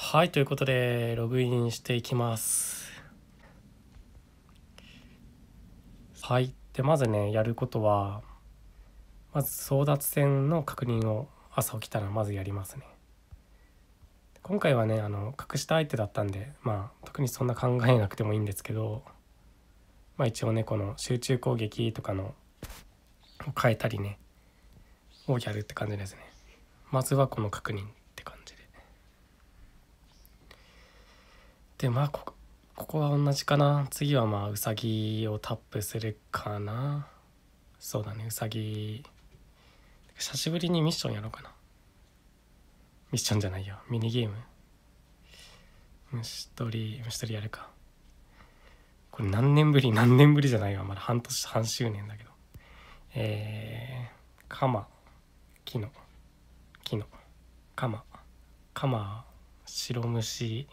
はい、ということで、ログインしていきます。はい、で、まずね、やることは、まず争奪戦の確認を朝起きたらまずやりますね。今回はね、あの、隠した相手だったんで、まあ、特にそんな考えなくてもいいんですけど、まあ一応ね、この集中攻撃とかの、を変えたりね、をやるって感じですね。まずはこの確認。でまあここは同じかな次はまあうさぎをタップするかなそうだねうさぎ久しぶりにミッションやろうかなミッションじゃないよミニゲーム虫取り虫取りやるかこれ何年ぶり何年ぶりじゃないわまだ半年半周年だけどえー、ノカマ。カマシロ白虫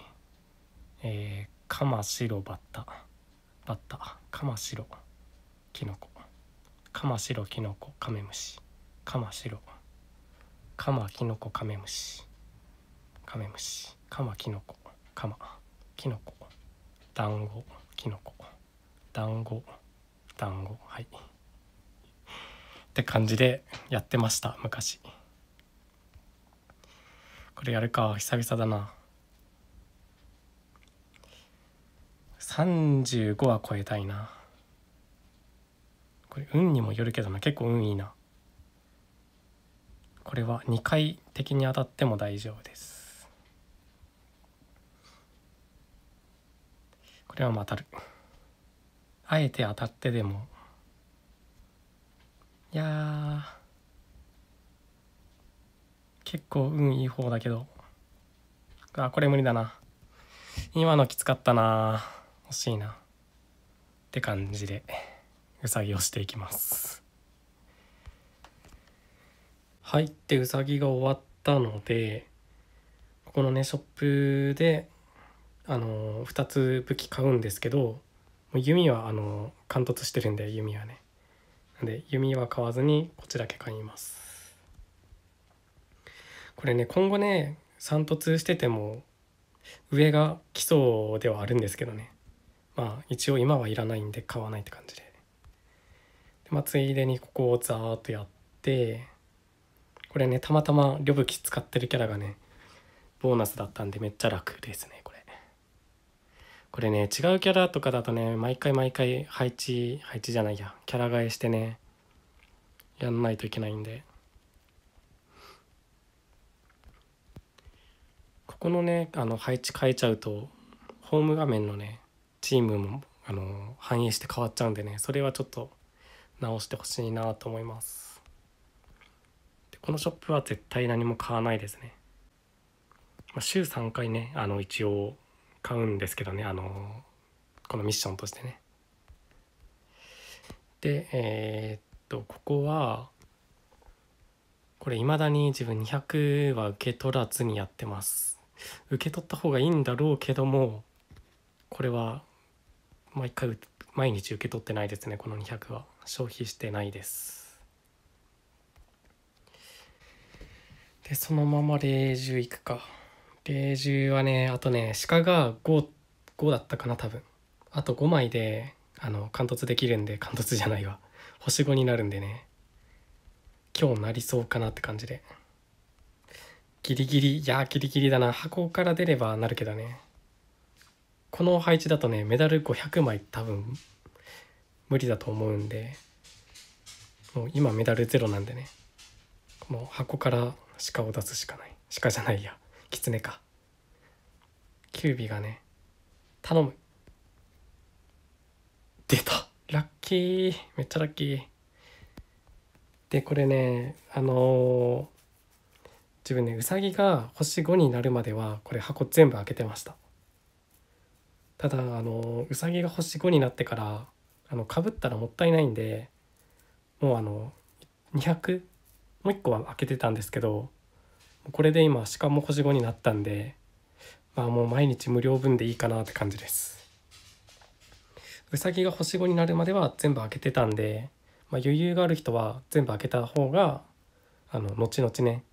えー、カマシロバッタバッタカマシロキノコカマシロキノコカメムシカマシロカマキノコカメムシカメムシカマキノコカマキノコ団子ゴキノコダンゴダはいって感じでやってました昔これやるか久々だな35は超えたいなこれ運にもよるけどな結構運いいなこれは2回的に当たっても大丈夫ですこれは当たるあえて当たってでもいや結構運いい方だけどあこれ無理だな今のきつかったな欲しいなって感じでうさぎをしていきます入ってうさぎが終わったのでここのねショップであの2つ武器買うんですけど弓はあの貫突してるんで弓はねなんで弓は買わずにこっちだけ買いますこれね今後ね3突してても上が基礎ではあるんですけどねまあ一応今はいらないんで買わないって感じでで、まあ、ついでにここをザーッとやってこれねたまたまリョブキ使ってるキャラがねボーナスだったんでめっちゃ楽ですねこれこれね違うキャラとかだとね毎回毎回配置配置じゃないやキャラ替えしてねやんないといけないんでここのねあの配置変えちゃうとホーム画面のねチームもあの反映して変わっちゃうんでねそれはちょっと直してほしいなと思いますでこのショップは絶対何も買わないですね、まあ、週3回ねあの一応買うんですけどねあのこのミッションとしてねでえー、っとここはこれ未だに自分200は受け取らずにやってます受け取った方がいいんだろうけどもこれは毎回毎日受け取ってないですねこの200は消費してないですでそのまま010いくか010はねあとね鹿が 5, 5だったかな多分あと5枚であの貫突できるんで貫突じゃないわ星5になるんでね今日なりそうかなって感じでギリギリいやギリギリだな箱から出ればなるけどねこの配置だとねメダル500枚多分無理だと思うんでもう今メダルゼロなんでねもう箱から鹿を出すしかない鹿じゃないや狐かキュービがね頼む出たラッキーめっちゃラッキーでこれねあのー、自分ねうさぎが星5になるまではこれ箱全部開けてましたただあのうさぎが星5になってからあのかぶったらもったいないんでもうあの200もう1個は開けてたんですけどこれで今しかも星5になったんでまあもう毎日無料分でいいかなって感じですうさぎが星5になるまでは全部開けてたんで、まあ、余裕がある人は全部開けた方があの後々ね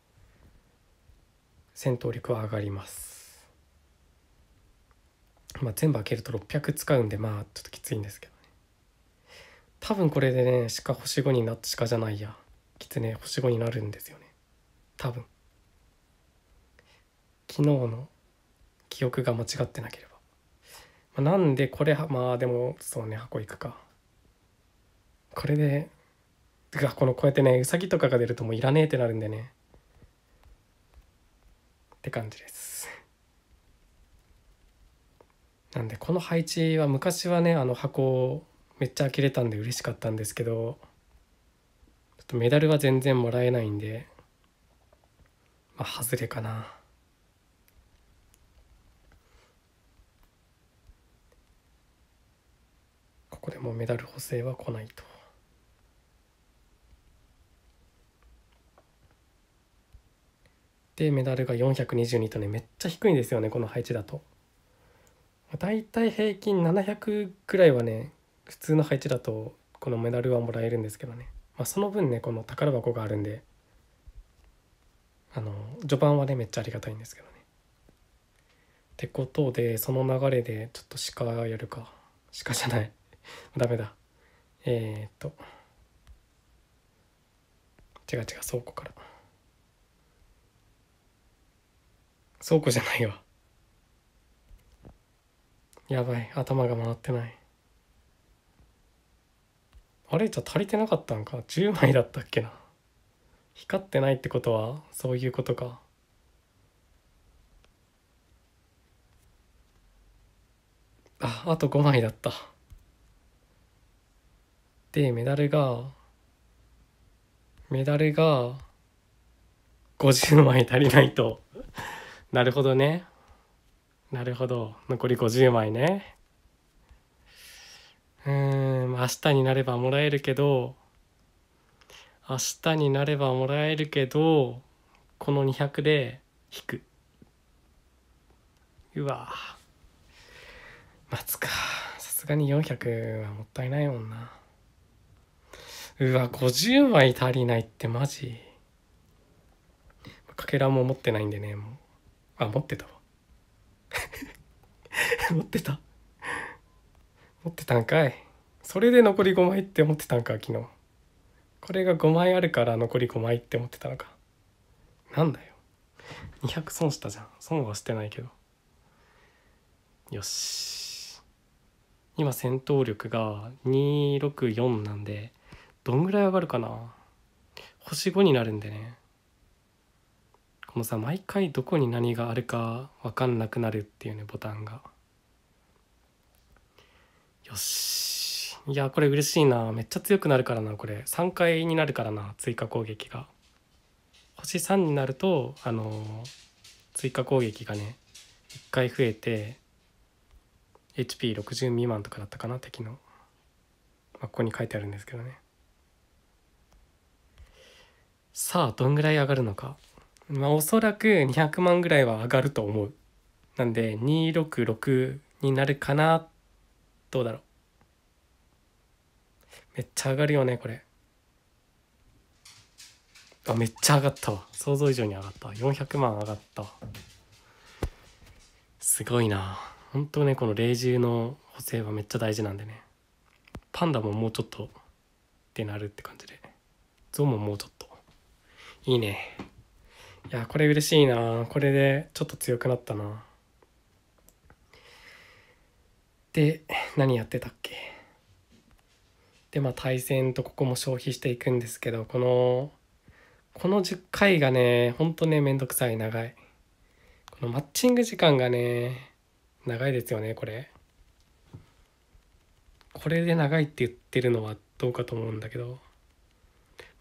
戦闘力は上がりますまあ、全部開けると600使うんでまあちょっときついんですけどね多分これでね鹿星5になって鹿じゃないやキツね、星5になるんですよね多分昨日の記憶が間違ってなければ、まあ、なんでこれまあでもそうね箱いくかこれでこのこうやってねうさぎとかが出るともういらねえってなるんでねって感じですなんでこの配置は昔はねあの箱めっちゃ開けれたんで嬉しかったんですけどちょっとメダルは全然もらえないんでまあ外れかな。ここでもうメダル補正は来ないと。でメダルが422とねめっちゃ低いんですよねこの配置だと。だいたい平均700くらいはね普通の配置だとこのメダルはもらえるんですけどね、まあ、その分ねこの宝箱があるんであの序盤はねめっちゃありがたいんですけどね。ってことでその流れでちょっと鹿やるか鹿じゃない ダメだえー、っと違う違う倉庫から倉庫じゃないわやばい頭が回ってないあれじゃ足りてなかったんか10枚だったっけな光ってないってことはそういうことかああと5枚だったでメダルがメダルが50枚足りないと なるほどねなるほど残り50枚ねうん明日になればもらえるけど明日になればもらえるけどこの200で引くうわ待つかさすがに400はもったいないもんなうわ50枚足りないってマジかけらも持ってないんでねもうあ持ってたわ 持ってた持ってたんかいそれで残り5枚って思ってたんか昨日これが5枚あるから残り5枚って思ってたのかなんだよ200損したじゃん損はしてないけどよし今戦闘力が264なんでどんぐらい上がるかな星5になるんでねもうさ毎回どこに何があるか分かんなくなるっていうねボタンがよしいやこれ嬉しいなめっちゃ強くなるからなこれ3回になるからな追加攻撃が星3になるとあのー、追加攻撃がね1回増えて HP60 未満とかだったかな敵の、まあ、ここに書いてあるんですけどねさあどんぐらい上がるのかまあ、おそらく200万ぐらいは上がると思うなんで266になるかなどうだろうめっちゃ上がるよねこれあめっちゃ上がったわ想像以上に上がった400万上がったすごいな本当ねこの霊獣の補正はめっちゃ大事なんでねパンダももうちょっとってなるって感じでゾウももうちょっといいねいやこれ嬉しいなこれでちょっと強くなったなで何やってたっけでまあ対戦とここも消費していくんですけどこのこの10回がねほんとねめんどくさい長いこのマッチング時間がね長いですよねこれこれで長いって言ってるのはどうかと思うんだけどま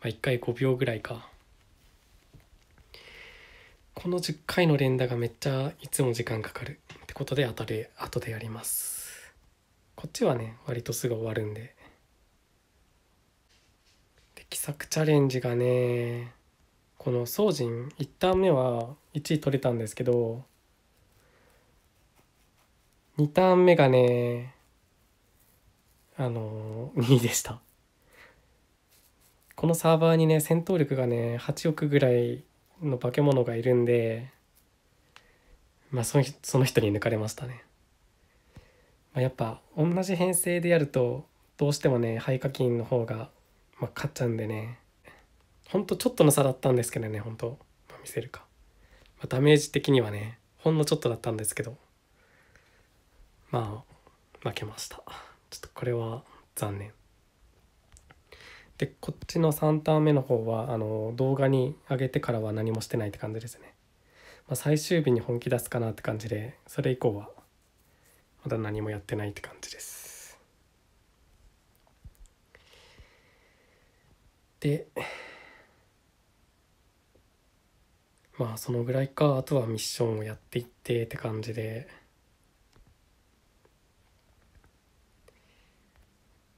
あ1回5秒ぐらいかこの10回の連打がめっちゃいつも時間かかるってことで後で後でやりますこっちはね割とすぐ終わるんでで奇策チャレンジがねこの宗人1ターン目は1位取れたんですけど2ターン目がねあの2位でしたこのサーバーにね戦闘力がね8億ぐらいの化け物がいるんで、まあ、そのその人に抜かれましたね。まあ、やっぱ同じ編成でやるとどうしてもね肺課金の方が、まあ、勝っちゃうんでねほんとちょっとの差だったんですけどねほんと、見せるか、まあ、ダメージ的にはねほんのちょっとだったんですけどまあ負けましたちょっとこれは残念でこっちの3ターン目の方はあの動画に上げてからは何もしてないって感じですね、まあ、最終日に本気出すかなって感じでそれ以降はまだ何もやってないって感じですでまあそのぐらいかあとはミッションをやっていってって感じで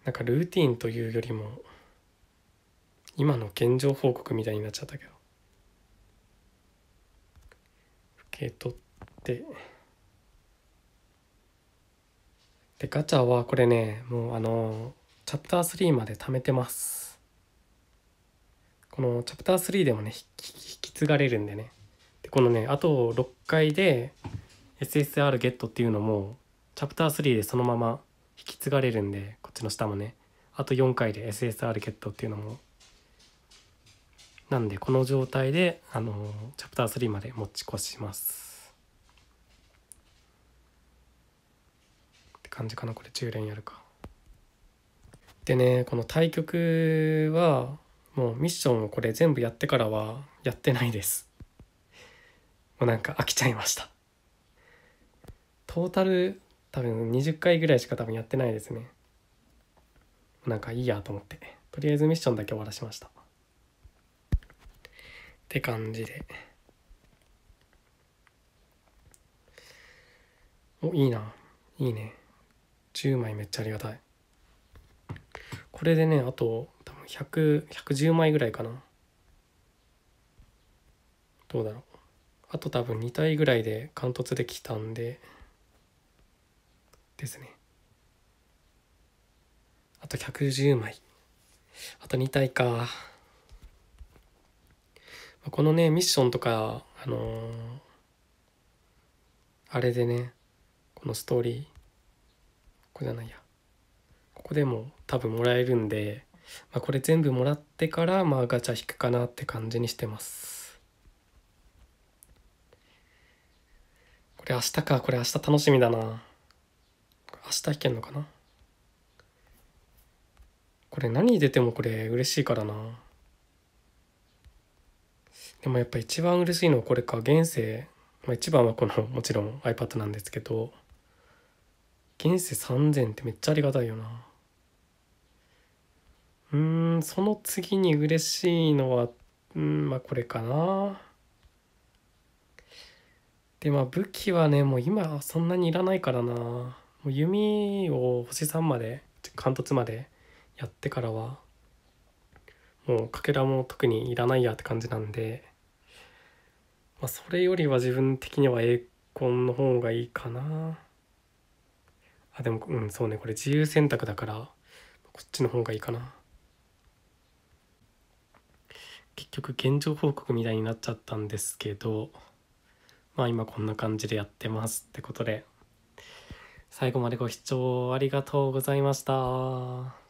なんかルーティンというよりも今の現状報告みたいになっちゃったけど受け取ってでガチャはこれねもうあのチャプター3まで貯めてますこのチャプター3でもね引き継がれるんでねでこのねあと6回で SSR ゲットっていうのもチャプター3でそのまま引き継がれるんでこっちの下もねあと4回で SSR ゲットっていうのもなんでこの状態であのチャプター3まで持ち越します。って感じかなこれ中連やるか。でねこの対局はもうミッションをこれ全部やってからはやってないです。もうなんか飽きちゃいました。トータル多分20回ぐらいしか多分やってないですね。なんかいいやと思ってとりあえずミッションだけ終わらしました。って感じでおいいないいね10枚めっちゃありがたいこれでねあと多分100 110枚ぐらいかなどうだろうあと多分2体ぐらいで貫突できたんでですねあと110枚あと2体か。このねミッションとかあのー、あれでねこのストーリーここじゃないやここでも多分もらえるんで、まあ、これ全部もらってからまあガチャ引くかなって感じにしてますこれ明日かこれ明日楽しみだな明日引けんのかなこれ何出てもこれ嬉しいからなでもやっぱ一番嬉しいのはこれか現世、まあ、一番はこの もちろん iPad なんですけど現世3000ってめっちゃありがたいよなうんその次に嬉しいのはうんまあこれかなでまあ武器はねもう今そんなにいらないからなもう弓を星3まで貫突までやってからはもうかけらも特にいらないやって感じなんでまあ、それよりは自分的には栄光コンの方がいいかなあでもうんそうねこれ自由選択だからこっちの方がいいかな結局現状報告みたいになっちゃったんですけどまあ今こんな感じでやってますってことで最後までご視聴ありがとうございました。